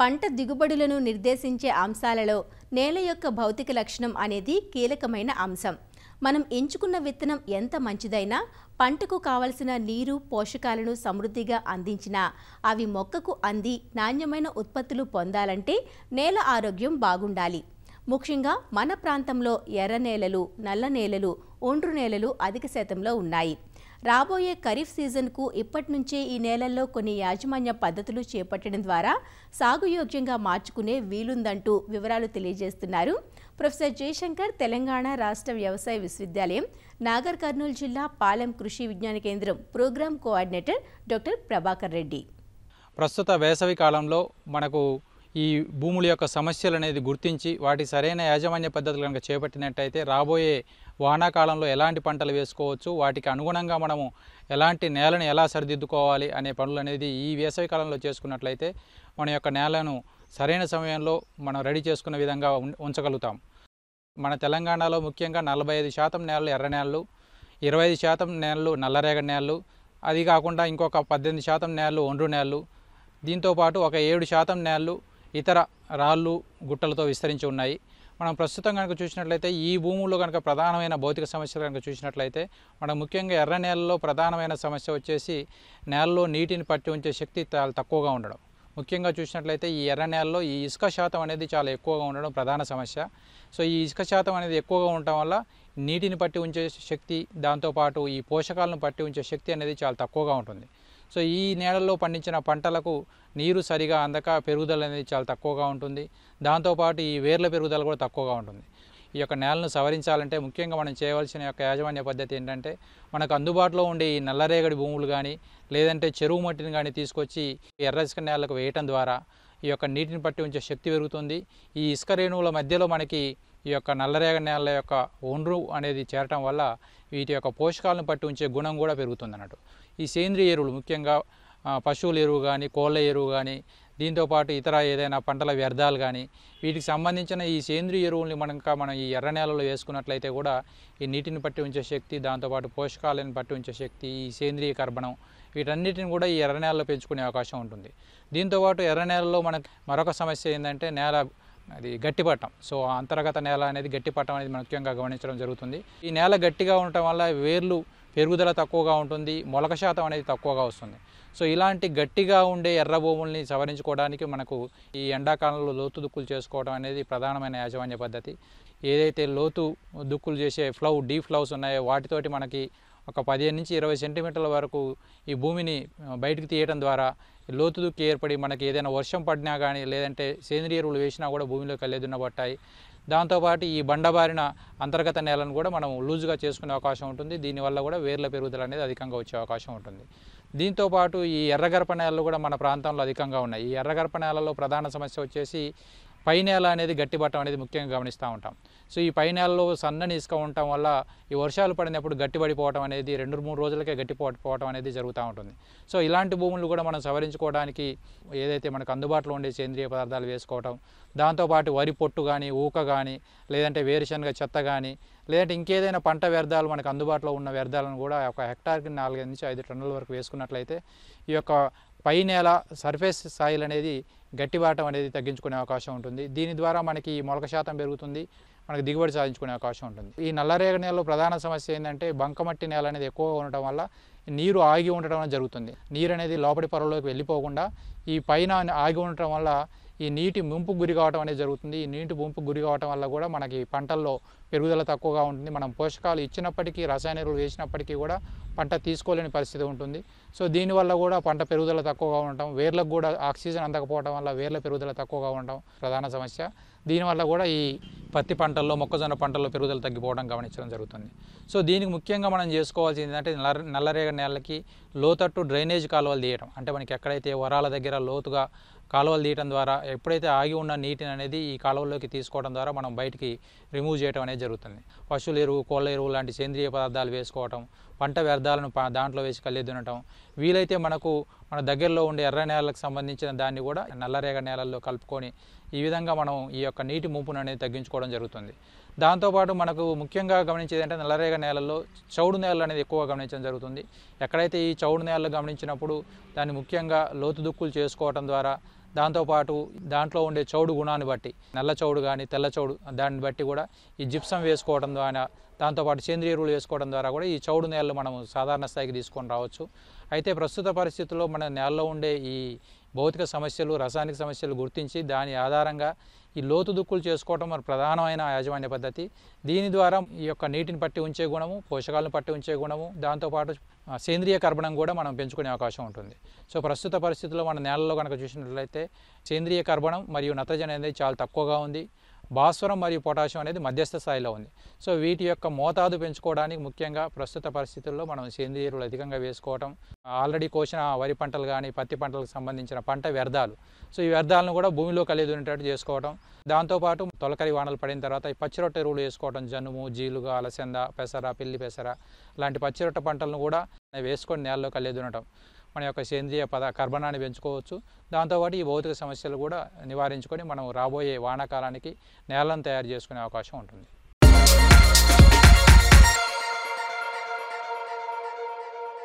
పంట దిగుబడులను నిర్దేశించే అంశాలలో నేల యొక్క భౌతిక లక్షణం అనేది కీలకమైన అంశం మనం ఎంచుకున్న విత్తనం ఎంత మంచిదైనా పంటకు కావలసిన నీరు పోషకాలను సమృద్ధిగా అందించినా అవి మొక్కకు అంది నాణ్యమైన ఉత్పత్తులు పొందాలంటే నేల ఆరోగ్యం బాగుండాలి ముఖ్యంగా మన ప్రాంతంలో ఎర్ర నేలలు నల్ల నేలలు ఒండ్రు నేలలు అధిక శాతంలో ఉన్నాయి రాబోయే ఖరీఫ్ సీజన్కు ఇప్పటి నుంచే ఈ నేలల్లో కొన్ని యాజమాన్య పద్ధతులు చేపట్టడం ద్వారా సాగుయోగ్యంగా మార్చుకునే వీలుందంటూ వివరాలు తెలియజేస్తున్నారు ప్రొఫెసర్ జయశంకర్ తెలంగాణ రాష్ట్ర వ్యవసాయ విశ్వవిద్యాలయం నాగర్ కర్నూలు జిల్లా పాలెం కృషి విజ్ఞాన కేంద్రం program coordinator doctor Prabhakar Reddy ప్రస్తుత వేసవి కాలంలో మనకు ఈ భూముల యొక్క సమస్యలు అనేది గుర్తించి వాటి సరైన యాజమాన్య పద్ధతులు కనుక చేపట్టినట్టయితే రాబోయే వానాకాలంలో ఎలాంటి పంటలు వేసుకోవచ్చు వాటికి అనుగుణంగా మనము ఎలాంటి నేలను ఎలా సరిదిద్దుకోవాలి అనే పనులు అనేది ఈ వేసవి కాలంలో చేసుకున్నట్లయితే మన యొక్క నేలను సరైన సమయంలో మనం రెడీ చేసుకున్న విధంగా ఉంచగలుగుతాం మన తెలంగాణలో ముఖ్యంగా నలభై ఐదు శాతం నేలలు ఎర్ర నేలలు ఇరవై ఐదు శాతం నేలలు నల్లరేగడి నేలలు అది కాకుండా ఇంకొక పద్దెనిమిది శాతం నేలలు ఒండ్రు నేలలు దీంతోపాటు ఒక ఏడు శాతం నేలలు ఇతర రాళ్ళు గుట్టలతో విస్తరించి ఉన్నాయి మనం ప్రస్తుతం కనుక చూసినట్లయితే ఈ భూముల్లో కనుక ప్రధానమైన భౌతిక సమస్యలు కనుక చూసినట్లయితే మనం ముఖ్యంగా ఎర్ర నేలలో ప్రధానమైన సమస్య వచ్చేసి నేలలో నీటిని పట్టి ఉంచే శక్తి చాలా తక్కువగా ఉండడం ముఖ్యంగా చూసినట్లయితే ఈ ఎర్ర నేలలో ఈ ఇసుక శాతం అనేది చాలా ఎక్కువగా ఉండడం ప్రధాన సమస్య సో ఈ ఇసుక శాతం అనేది ఎక్కువగా ఉండటం వల్ల నీటిని పట్టి ఉంచే శక్తి దాంతోపాటు ఈ పోషకాలను పట్టి ఉంచే శక్తి అనేది చాలా తక్కువగా ఉంటుంది సో ఈ నేలల్లో పండించిన పంటలకు నీరు సరిగా అందక పెరుగుదల అనేది చాలా తక్కువగా ఉంటుంది దాంతోపాటు ఈ వేర్ల పెరుగుదల కూడా తక్కువగా ఉంటుంది ఈ యొక్క నేలను సవరించాలంటే ముఖ్యంగా మనం చేయవలసిన యొక్క యాజమాన్య పద్ధతి ఏంటంటే మనకు అందుబాటులో ఉండే ఈ నల్లరేగడి భూములు కానీ లేదంటే చెరువు మట్టిని కానీ తీసుకొచ్చి ఎర్ర ఇసుక నేలకు వేయటం ద్వారా ఈ యొక్క నీటిని పట్టి ఉంచే శక్తి పెరుగుతుంది ఈ ఇసుక రేణువుల మధ్యలో మనకి ఈ యొక్క నల్లరేగడి నేల యొక్క ఒండ్రు అనేది చేరటం వల్ల వీటి యొక్క పోషకాలను పట్టి ఉంచే గుణం కూడా పెరుగుతుంది అన్నట్టు ఈ సేంద్రియ ఎరువులు ముఖ్యంగా పశువుల ఎరువు కానీ కోళ్ళ ఎరువు కానీ దీంతోపాటు ఇతర ఏదైనా పంటల వ్యర్థాలు కానీ వీటికి సంబంధించిన ఈ సేంద్రియ ఎరువుల్ని మనం మనం ఈ ఎర్ర నేలలో వేసుకున్నట్లయితే కూడా ఈ నీటిని పట్టి ఉంచే శక్తి దాంతోపాటు పోషకాలను పట్టి ఉంచే శక్తి ఈ సేంద్రియ కర్బణం వీటన్నిటిని కూడా ఈ ఎర్ర నేలలో పెంచుకునే అవకాశం ఉంటుంది దీంతోపాటు ఎర్ర నేలలో మనకు మరొక సమస్య ఏంటంటే నేల అది గట్టిపట్టం సో అంతర్గత నేల అనేది గట్టిపట్టం అనేది ముఖ్యంగా గమనించడం జరుగుతుంది ఈ నేల గట్టిగా ఉండటం వల్ల వేర్లు పెరుగుదల తక్కువగా ఉంటుంది మొలక శాతం అనేది తక్కువగా వస్తుంది సో ఇలాంటి గట్టిగా ఉండే ఎర్ర భూముల్ని సవరించుకోవడానికి మనకు ఈ ఎండాకాలంలో లోతు దుక్కులు చేసుకోవడం అనేది ప్రధానమైన యాజమాన్య పద్ధతి ఏదైతే లోతు దుక్కులు చేసే ఫ్లవ్ డీ ఫ్లవ్స్ ఉన్నాయో వాటితోటి మనకి ఒక పదిహేను నుంచి ఇరవై సెంటీమీటర్ల వరకు ఈ భూమిని బయటకు తీయడం ద్వారా లోతు దుక్కి ఏర్పడి మనకి ఏదైనా వర్షం పడినా కానీ లేదంటే సేంద్రియ ఎరువులు వేసినా కూడా భూమిలోకి వెళ్ళేదున్న పట్టాయి దాంతోపాటు ఈ బండబారిన అంతర్గత నేలను కూడా మనం లూజుగా చేసుకునే అవకాశం ఉంటుంది దీనివల్ల కూడా వేర్ల పెరుగుదల అనేది అధికంగా వచ్చే అవకాశం ఉంటుంది దీంతోపాటు ఈ ఎర్రగర్ప నేలలు కూడా మన ప్రాంతంలో అధికంగా ఉన్నాయి ఈ ఎర్రగర్ప నేలలో ప్రధాన సమస్య వచ్చేసి పైనేల అనేది గట్టిపట్టడం అనేది ముఖ్యంగా గమనిస్తూ ఉంటాం సో ఈ పైనేలలో సన్నని ఇసుక ఉండటం వల్ల ఈ వర్షాలు పడినప్పుడు గట్టిపడిపోవడం అనేది రెండు మూడు రోజులకే గట్టిపోవడం అనేది జరుగుతూ ఉంటుంది సో ఇలాంటి భూములు కూడా మనం సవరించుకోవడానికి ఏదైతే మనకు అందుబాటులో ఉండే సేంద్రియ పదార్థాలు వేసుకోవటం దాంతోపాటు వరి పొట్టు కానీ ఊక కానీ లేదంటే వేరుశనగ చెత్త కానీ లేదంటే ఇంకేదైనా పంట వ్యర్థాలు మనకు అందుబాటులో ఉన్న వ్యర్థాలను కూడా ఒక హెక్టార్కి నాలుగైదు నుంచి ఐదు టన్నుల వరకు వేసుకున్నట్లయితే ఈ యొక్క పై నేల సర్ఫేస్ సాయిల్ అనేది గట్టిబాటం అనేది తగ్గించుకునే అవకాశం ఉంటుంది దీని ద్వారా మనకి మొలక శాతం పెరుగుతుంది మనకు దిగుబడి సాధించుకునే అవకాశం ఉంటుంది ఈ నల్లరేగడి నేలలో ప్రధాన సమస్య ఏంటంటే బంకమట్టి నేల అనేది ఎక్కువగా ఉండటం వల్ల నీరు ఆగి ఉండటం జరుగుతుంది నీరు అనేది లోపలి పొరలోకి వెళ్ళిపోకుండా ఈ పైన ఆగి ఉండటం వల్ల ఈ నీటి ముంపు గురి కావటం అనేది జరుగుతుంది ఈ నీటి ముంపు గురి కావటం వల్ల కూడా మనకి పంటల్లో పెరుగుదల తక్కువగా ఉంటుంది మనం పోషకాలు ఇచ్చినప్పటికీ రసాయన ఎరువులు వేసినప్పటికీ కూడా పంట తీసుకోలేని పరిస్థితి ఉంటుంది సో దీనివల్ల కూడా పంట పెరుగుదల తక్కువగా ఉండటం వేర్లకు కూడా ఆక్సిజన్ అందకపోవడం వల్ల వేర్ల పెరుగుదల తక్కువగా ఉండటం ప్రధాన సమస్య దీనివల్ల కూడా ఈ పత్తి పంటల్లో మొక్కజొన్న పంటల్లో పెరుగుదల తగ్గిపోవడం గమనించడం జరుగుతుంది సో దీనికి ముఖ్యంగా మనం చేసుకోవాల్సింది ఏంటంటే నల్ల నల్లరేగ నేలకి లోతట్టు డ్రైనేజ్ కాలువలు తీయడం అంటే మనకి ఎక్కడైతే వరాల దగ్గర లోతుగా కాలువలు తీయటం ద్వారా ఎప్పుడైతే ఆగి ఉన్న నీటిని అనేది ఈ కాలువల్లోకి తీసుకోవడం ద్వారా మనం బయటికి రిమూవ్ చేయడం అనేది జరుగుతుంది పశువుల ఎరువు కోళ్ళ ఎరువు లాంటి సేంద్రియ పదార్థాలు వేసుకోవటం పంట వ్యర్థాలను దాంట్లో వేసి కలిగి దునటం వీలైతే మనకు మన దగ్గరలో ఉండే ఎర్ర నేలలకు సంబంధించిన దాన్ని కూడా నల్లరేగ నేలల్లో కలుపుకొని ఈ విధంగా మనం ఈ యొక్క నీటి ముంపును అనేది తగ్గించుకోవడం జరుగుతుంది దాంతోపాటు మనకు ముఖ్యంగా గమనించేది అంటే నల్లరేగ నేలల్లో చౌడు నేలలు అనేది ఎక్కువ గమనించడం జరుగుతుంది ఎక్కడైతే ఈ చౌడు నేలలు గమనించినప్పుడు దాన్ని ముఖ్యంగా లోతు దుక్కులు చేసుకోవడం ద్వారా దాంతోపాటు దాంట్లో ఉండే చౌడు గుణాన్ని బట్టి నల్ల చౌడు కానీ తెల్ల చౌడు దాన్ని బట్టి కూడా ఈ జిప్సం వేసుకోవడం ద్వారా దాంతోపాటు సేంద్రియ ఎరువులు వేసుకోవడం ద్వారా కూడా ఈ చౌడు నేలలు మనం సాధారణ స్థాయికి తీసుకొని రావచ్చు అయితే ప్రస్తుత పరిస్థితుల్లో మన నేలలో ఉండే ఈ భౌతిక సమస్యలు రసాయనిక సమస్యలు గుర్తించి దాని ఆధారంగా ఈ లోతు దుక్కులు చేసుకోవడం మన ప్రధానమైన యాజమాన్య పద్ధతి దీని ద్వారా ఈ యొక్క నీటిని పట్టి ఉంచే గుణము పోషకాలను పట్టి ఉంచే గుణము దాంతోపాటు సేంద్రియ కర్బణం కూడా మనం పెంచుకునే అవకాశం ఉంటుంది సో ప్రస్తుత పరిస్థితుల్లో మన నేలలో కనుక చూసినట్లయితే సేంద్రియ కర్బణం మరియు నత్రజని అనేది చాలా తక్కువగా ఉంది భాస్వరం మరియు పొటాషియం అనేది మధ్యస్థ స్థాయిలో ఉంది సో వీటి యొక్క మోతాదు పెంచుకోవడానికి ముఖ్యంగా ప్రస్తుత పరిస్థితుల్లో మనం సేంద్రియ ఎరువులు అధికంగా వేసుకోవటం ఆల్రెడీ కోసిన వరి పంటలు కానీ పత్తి పంటలకు సంబంధించిన పంట వ్యర్థాలు సో ఈ వ్యర్థాలను కూడా భూమిలో కలిగి ఉండేటట్టు చేసుకోవటం దాంతోపాటు తొలకరి వానలు పడిన తర్వాత ఈ పచ్చిరొట్ట ఎరువులు వేసుకోవటం జనుము జీలుగా అలసంద పెసర పిల్లి పెసర లాంటి పచ్చిరొట్ట పంటలను కూడా వేసుకొని నేలలో కలిగి ఉండటం మన యొక్క సేంద్రియ పద కర్బనాన్ని పెంచుకోవచ్చు దాంతోపాటు ఈ భౌతిక సమస్యలు కూడా నివారించుకొని మనం రాబోయే వానాకాలానికి నేలను తయారు చేసుకునే అవకాశం ఉంటుంది